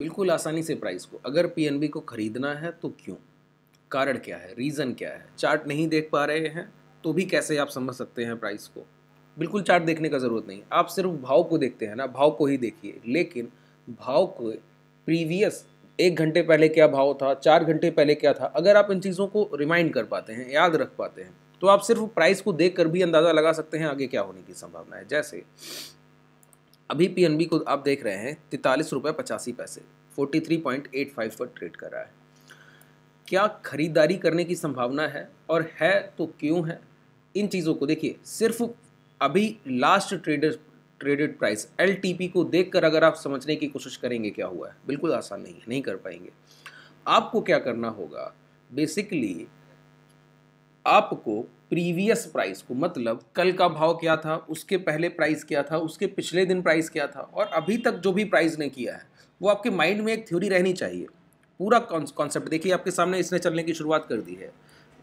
बिल्कुल आसानी से प्राइस को अगर पीएनबी को खरीदना है तो क्यों कारण क्या है रीज़न क्या है चार्ट नहीं देख पा रहे हैं तो भी कैसे आप समझ सकते हैं प्राइस को बिल्कुल चार्ट देखने का ज़रूरत नहीं आप सिर्फ भाव को देखते हैं ना भाव को ही देखिए लेकिन भाव को प्रीवियस एक घंटे पहले क्या भाव था चार घंटे पहले क्या था अगर आप इन चीज़ों को रिमाइंड कर पाते हैं याद रख पाते हैं तो आप सिर्फ प्राइस को देख कर भी अंदाज़ा लगा सकते हैं आगे क्या होने की संभावना है जैसे अभी पी को आप देख रहे हैं तैंतालीस रुपये पचासी पैसे forty three point eight five पर ट्रेड कर रहा है क्या खरीदारी करने की संभावना है और है तो क्यों है इन चीज़ों को देखिए सिर्फ अभी last trader traded price L को देख अगर आप समझने की कोशिश करेंगे क्या हुआ है बिल्कुल आसान नहीं है नहीं कर पाएंगे आपको क्या करना होगा बेसिकली आपको प्रीवियस प्राइस को मतलब कल का भाव क्या था उसके पहले प्राइस क्या था उसके पिछले दिन प्राइस क्या था और अभी तक जो भी प्राइस ने किया है वो आपके माइंड में एक थ्योरी रहनी चाहिए पूरा कॉन्सेप्ट देखिए आपके सामने इसने चलने की शुरुआत कर दी है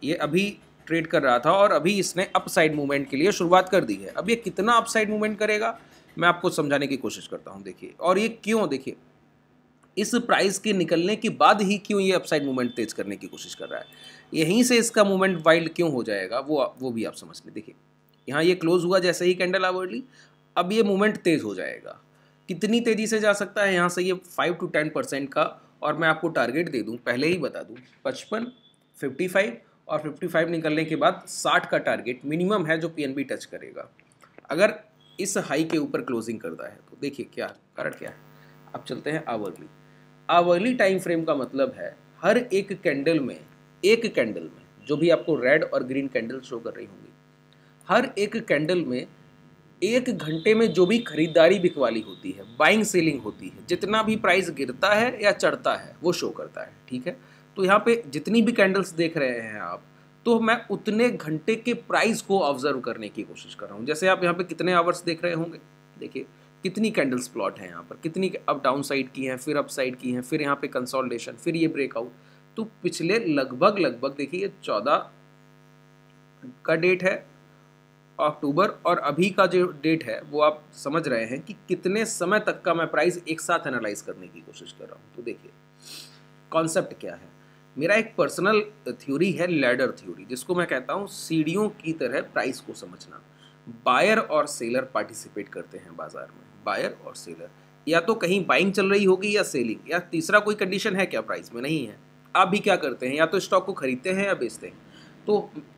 ये अभी ट्रेड कर रहा था और अभी इसने अपसाइड मूवमेंट के लिए शुरुआत कर दी है अब ये कितना अपसाइड मूवमेंट करेगा मैं आपको समझाने की कोशिश करता हूँ देखिए और ये क्यों देखिए इस प्राइस के निकलने के बाद ही क्यों ये अपसाइड मूवमेंट तेज करने की कोशिश कर रहा है यहीं से इसका मूवमेंट वाइल्ड क्यों हो जाएगा वो वो भी आप समझ लें देखिए यहाँ ये क्लोज हुआ जैसे ही कैंडल आवर्ली अब ये मूवमेंट तेज़ हो जाएगा कितनी तेज़ी से जा सकता है यहाँ से ये फाइव टू टेन परसेंट का और मैं आपको टारगेट दे दूँ पहले ही बता दूँ पचपन फिफ्टी फाइव और फिफ्टी फाइव निकलने के बाद साठ का टारगेट मिनिमम है जो पी टच करेगा अगर इस हाई के ऊपर क्लोजिंग करता है तो देखिए क्या कारण क्या है अब चलते हैं आवर्ली आवर्ली टाइम फ्रेम का मतलब है हर एक कैंडल में एक कैंडल में जो भी आपको रेड और ग्रीन कैंडल शो कर रही होंगी हर एक कैंडल में एक घंटे में जो भी खरीदारी बिकवाली होती है बाइंग सेलिंग होती है जितना भी प्राइस गिरता है या चढ़ता है वो शो करता है ठीक है तो यहाँ पे जितनी भी कैंडल्स देख रहे हैं आप तो मैं उतने घंटे के प्राइस को ऑब्जर्व करने की कोशिश कर रहा हूँ जैसे आप यहाँ पे कितने आवर्स देख रहे होंगे देखिए कितनी कैंडल्स प्लॉट हैं यहाँ पर कितनी अप डाउन साइड की हैं फिर अप साइड की हैं फिर यहाँ पे कंसोलिडेशन फिर ये ब्रेकआउट तो पिछले लगभग लगभग देखिए चौदह का डेट है अक्टूबर और अभी का जो डेट है वो आप समझ रहे हैं कि कितने समय तक का मैं प्राइस एक साथ एनालाइज करने की कोशिश कर रहा हूँ तो देखिए कॉन्सेप्ट क्या है मेरा एक पर्सनल थ्योरी है लैडर थ्योरी जिसको मैं कहता हूँ सीढ़ियों की तरह प्राइस को समझना बायर और सेलर पार्टिसिपेट करते हैं बाजार में बायर और सेलर या तो कहीं बाइंग चल रही होगी या सेलिंग या तीसरा कोई कंडीशन है क्या प्राइस में नहीं है आप भी क्या करते हैं या तो स्टॉक को खरीदते हैं या बेचते हैं तो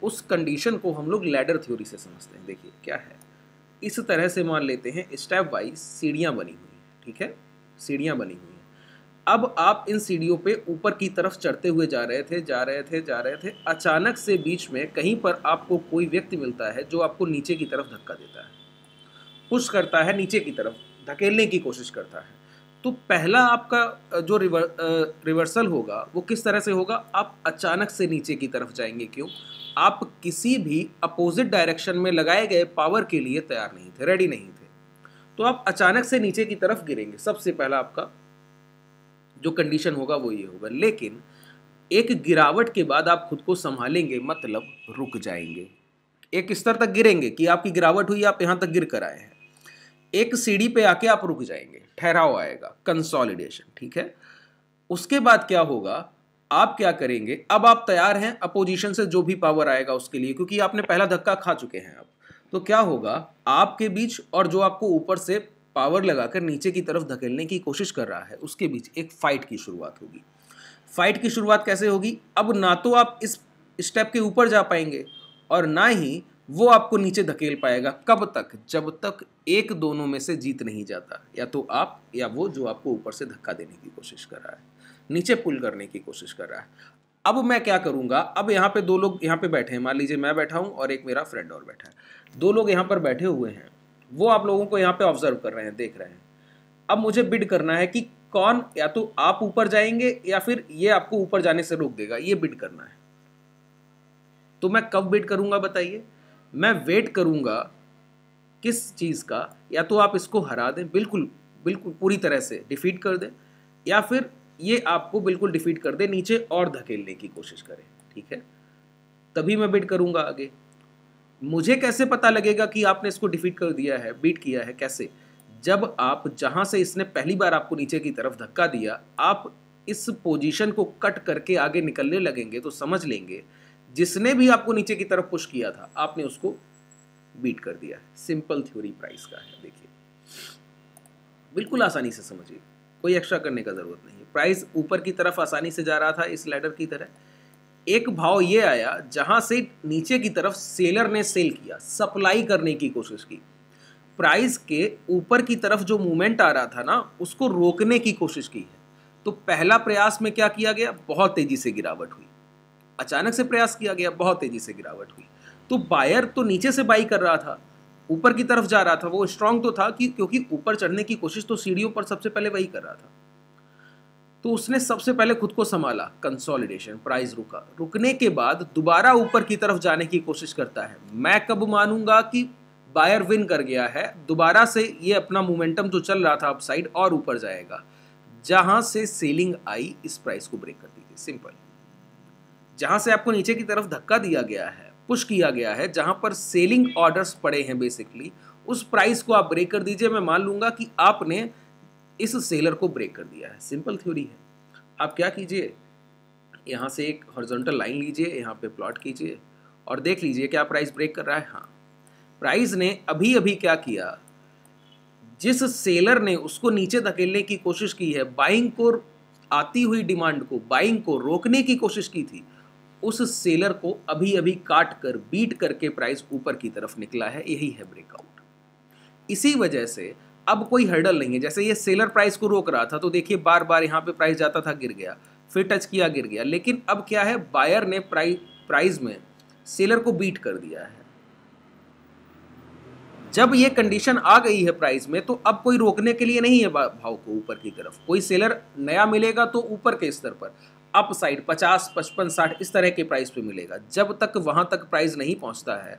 उस कंडीशन को हम लोग लैडर थ्योरी से समझते हैं देखिए क्या है इस तरह से मान लेते हैं स्टेप वाइज सीढ़ियाँ बनी हुई हैं ठीक है सीढ़ियाँ बनी हुई हैं अब आप इन सीढ़ियों पे ऊपर की तरफ चढ़ते हुए जा रहे थे जा रहे थे जा रहे थे अचानक से बीच में कहीं पर आपको कोई व्यक्ति मिलता है जो आपको नीचे की तरफ धक्का देता है पुश करता है नीचे की तरफ धकेलने की कोशिश करता है तो पहला आपका जो रिवर रिवर्सल होगा वो किस तरह से होगा आप अचानक से नीचे की तरफ जाएंगे क्यों आप किसी भी अपोजिट डायरेक्शन में लगाए गए पावर के लिए तैयार नहीं थे रेडी नहीं थे तो आप अचानक से नीचे की तरफ गिरेंगे सबसे पहला आपका जो कंडीशन होगा वो ये होगा लेकिन एक गिरावट के बाद आप खुद को संभालेंगे मतलब रुक जाएंगे एक स्तर तक गिरेंगे कि आपकी गिरावट हुई आप यहाँ तक गिर कर आए हैं एक सीढ़ी पे आके आप रुक जाएंगे ठहराव आएगा कंसोलिडेशन ठीक है उसके बाद क्या होगा आप क्या करेंगे अब आप तैयार हैं अपोजिशन से जो भी पावर आएगा उसके लिए क्योंकि आपने पहला धक्का खा चुके हैं आप तो क्या होगा आपके बीच और जो आपको ऊपर से पावर लगाकर नीचे की तरफ धकेलने की कोशिश कर रहा है उसके बीच एक फाइट की शुरुआत होगी फाइट की शुरुआत कैसे होगी अब ना तो आप इस स्टेप के ऊपर जा पाएंगे और ना ही वो आपको नीचे धकेल पाएगा कब तक जब तक एक दोनों में से जीत नहीं जाता या तो आप या वो जो आपको ऊपर से धक्का देने की कोशिश कर रहा है नीचे पुल करने की कोशिश कर रहा है अब मैं क्या करूंगा अब यहाँ पे दो लोग यहाँ पे बैठे हैं मान लीजिए मैं बैठा हूँ और एक मेरा फ्रेंड और बैठा है दो लोग यहाँ पर बैठे हुए हैं वो आप लोगों को यहाँ पे ऑब्जर्व कर रहे हैं देख रहे हैं अब मुझे बिड करना है कि कौन या तो आप ऊपर जाएंगे या फिर ये आपको ऊपर जाने से रोक देगा ये बिड करना है तो मैं कब बिड करूंगा बताइए मैं वेट करूँगा किस चीज़ का या तो आप इसको हरा दें बिल्कुल बिल्कुल पूरी तरह से डिफीट कर दें या फिर ये आपको बिल्कुल डिफीट कर दे नीचे और धकेलने की कोशिश करें ठीक है तभी मैं बिट करूंगा आगे मुझे कैसे पता लगेगा कि आपने इसको डिफीट कर दिया है बीट किया है कैसे जब आप जहाँ से इसने पहली बार आपको नीचे की तरफ धक्का दिया आप इस पोजीशन को कट करके आगे निकलने लगेंगे तो समझ लेंगे जिसने भी आपको नीचे की तरफ पुश किया था आपने उसको बीट कर दिया सिंपल थ्योरी प्राइस का है देखिए बिल्कुल आसानी से समझिए कोई एक्स्ट्रा करने का ज़रूरत नहीं प्राइस ऊपर की तरफ आसानी से जा रहा था इस लेडर की तरह एक भाव ये आया जहाँ से नीचे की तरफ सेलर ने सेल किया सप्लाई करने की कोशिश की प्राइस के ऊपर की तरफ जो मूवमेंट आ रहा था ना उसको रोकने की कोशिश की है तो पहला प्रयास में क्या किया गया बहुत तेज़ी से गिरावट हुई अचानक से प्रयास किया गया बहुत तेजी से गिरावट हुई तो बायर तो नीचे से बाई कर रहा था ऊपर की तरफ जा रहा था वो स्ट्रांग तो था कि क्योंकि ऊपर चढ़ने की कोशिश तो सीढ़ियों पर सबसे पहले वही कर रहा था तो उसने सबसे पहले खुद को संभाला कंसोलिडेशन प्राइस रुका रुकने के बाद दोबारा ऊपर की तरफ जाने की कोशिश करता है मैं कब मानूंगा कि बायर विन कर गया है दोबारा से ये अपना मोमेंटम जो चल रहा था अपसाइड और ऊपर जाएगा जहां से सेलिंग आई इस प्राइस को ब्रेक कर दीजिए सिंपल जहां से आपको नीचे की तरफ धक्का दिया गया है पुश किया गया है जहां पर सेलिंग ऑर्डर्स पड़े हैं बेसिकली उस प्राइस को आप ब्रेक कर दीजिए मैं मान लूंगा कि आपने इस सेलर को ब्रेक कर दिया है सिंपल थ्योरी है आप क्या कीजिए यहाँ से एक हॉर्जोंटल लाइन लीजिए यहाँ पे प्लॉट कीजिए और देख लीजिए क्या प्राइस ब्रेक कर रहा है हाँ प्राइस ने अभी अभी क्या किया जिस सेलर ने उसको नीचे धकेलने की कोशिश की है बाइंग को आती हुई डिमांड को बाइंग को रोकने की कोशिश की थी उस सेलर को अभी अभी काट कर बीट करके प्राइस ऊपर की तरफ निकला है यही है ब्रेकआउट इसी वजह से अब कोई हर्डल नहीं है जैसे ये सेलर प्राइस को रोक रहा था तो देखिए बार बार यहाँ पे प्राइस जाता था गिर गया फिर टच किया गिर गया लेकिन अब क्या है बायर ने प्राइस प्राइस में सेलर को बीट कर दिया है जब ये कंडीशन आ गई है प्राइस में तो अब कोई रोकने के लिए नहीं है भाव को ऊपर की तरफ कोई सेलर नया मिलेगा तो ऊपर के स्तर पर अप साइड पचास पचपन साठ इस तरह के प्राइस पे मिलेगा जब तक वहाँ तक प्राइस नहीं पहुँचता है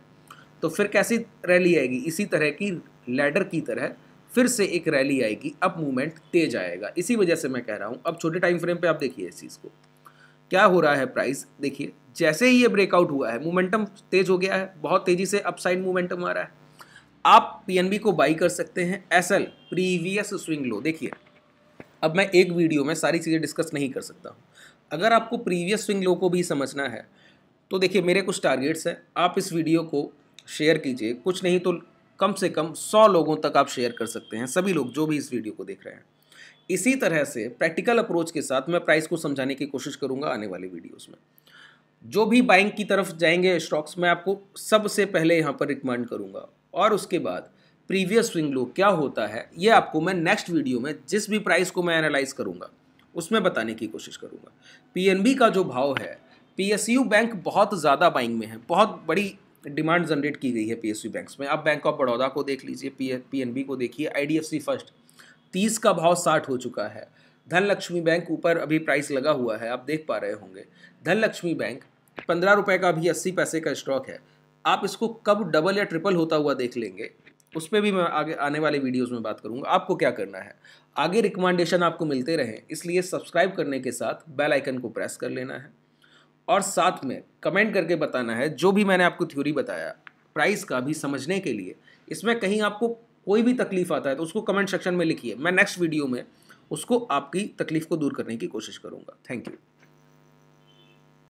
तो फिर कैसी रैली आएगी इसी तरह की लैडर की तरह फिर से एक रैली आएगी अब मूवमेंट तेज आएगा इसी वजह से मैं कह रहा हूँ अब छोटे टाइम फ्रेम पर आप देखिए इस चीज़ को क्या हो रहा है प्राइस देखिए जैसे ही ये ब्रेकआउट हुआ है मोमेंटम तेज हो गया है बहुत तेज़ी से अपसाइड मोमेंटम आ रहा है आप पीएनबी को बाई कर सकते हैं एसएल प्रीवियस स्विंग लो देखिए अब मैं एक वीडियो में सारी चीज़ें डिस्कस नहीं कर सकता हूँ अगर आपको प्रीवियस स्विंग लो को भी समझना है तो देखिए मेरे कुछ टारगेट्स हैं आप इस वीडियो को शेयर कीजिए कुछ नहीं तो कम से कम सौ लोगों तक आप शेयर कर सकते हैं सभी लोग जो भी इस वीडियो को देख रहे हैं इसी तरह से प्रैक्टिकल अप्रोच के साथ मैं प्राइस को समझाने की कोशिश करूंगा आने वाले वीडियोस में जो भी बाइंग की तरफ जाएंगे स्टॉक्स मैं आपको सबसे पहले यहाँ पर रिकमेंड करूँगा और उसके बाद प्रीवियस स्विंग लो क्या होता है ये आपको मैं नेक्स्ट वीडियो में जिस भी प्राइस को मैं एनालाइज करूँगा उसमें बताने की कोशिश करूँगा पी का जो भाव है पी बैंक बहुत ज़्यादा बाइंग में है बहुत बड़ी डिमांड जनरेट की गई है यू बैंक्स में आप बैंक ऑफ बड़ौदा को देख लीजिए पी बी को देखिए सी फर्स्ट तीस का भाव साठ हो चुका है धनलक्ष्मी बैंक ऊपर अभी प्राइस लगा हुआ है आप देख पा रहे होंगे धनलक्ष्मी बैंक पंद्रह रुपये का अभी अस्सी पैसे का स्टॉक है आप इसको कब डबल या ट्रिपल होता हुआ देख लेंगे उस पर भी मैं आगे आने वाले वीडियोस में बात करूंगा आपको क्या करना है आगे रिकमेंडेशन आपको मिलते रहें इसलिए सब्सक्राइब करने के साथ बेल आइकन को प्रेस कर लेना है और साथ में कमेंट करके बताना है जो भी मैंने आपको थ्योरी बताया प्राइस का भी समझने के लिए इसमें कहीं आपको कोई भी तकलीफ आता है तो उसको कमेंट सेक्शन में लिखिए मैं नेक्स्ट वीडियो में उसको आपकी तकलीफ को दूर करने की कोशिश करूँगा थैंक यू